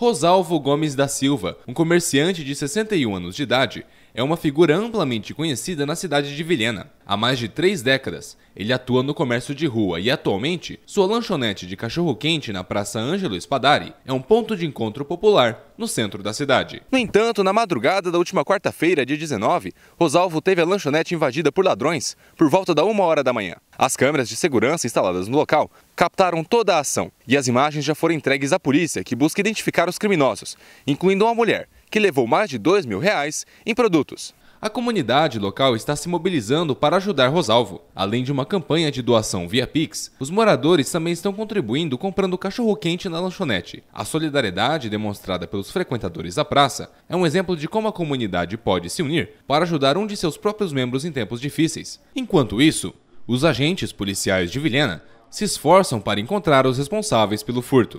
Rosalvo Gomes da Silva, um comerciante de 61 anos de idade, é uma figura amplamente conhecida na cidade de Vilhena. Há mais de três décadas, ele atua no comércio de rua e, atualmente, sua lanchonete de cachorro-quente na Praça Ângelo Espadari é um ponto de encontro popular no centro da cidade. No entanto, na madrugada da última quarta-feira, dia 19, Rosalvo teve a lanchonete invadida por ladrões por volta da uma hora da manhã. As câmeras de segurança instaladas no local captaram toda a ação e as imagens já foram entregues à polícia, que busca identificar os criminosos, incluindo uma mulher que levou mais de dois mil reais em produtos. A comunidade local está se mobilizando para ajudar Rosalvo. Além de uma campanha de doação via Pix, os moradores também estão contribuindo comprando cachorro-quente na lanchonete. A solidariedade demonstrada pelos frequentadores da praça é um exemplo de como a comunidade pode se unir para ajudar um de seus próprios membros em tempos difíceis. Enquanto isso, os agentes policiais de Vilhena se esforçam para encontrar os responsáveis pelo furto.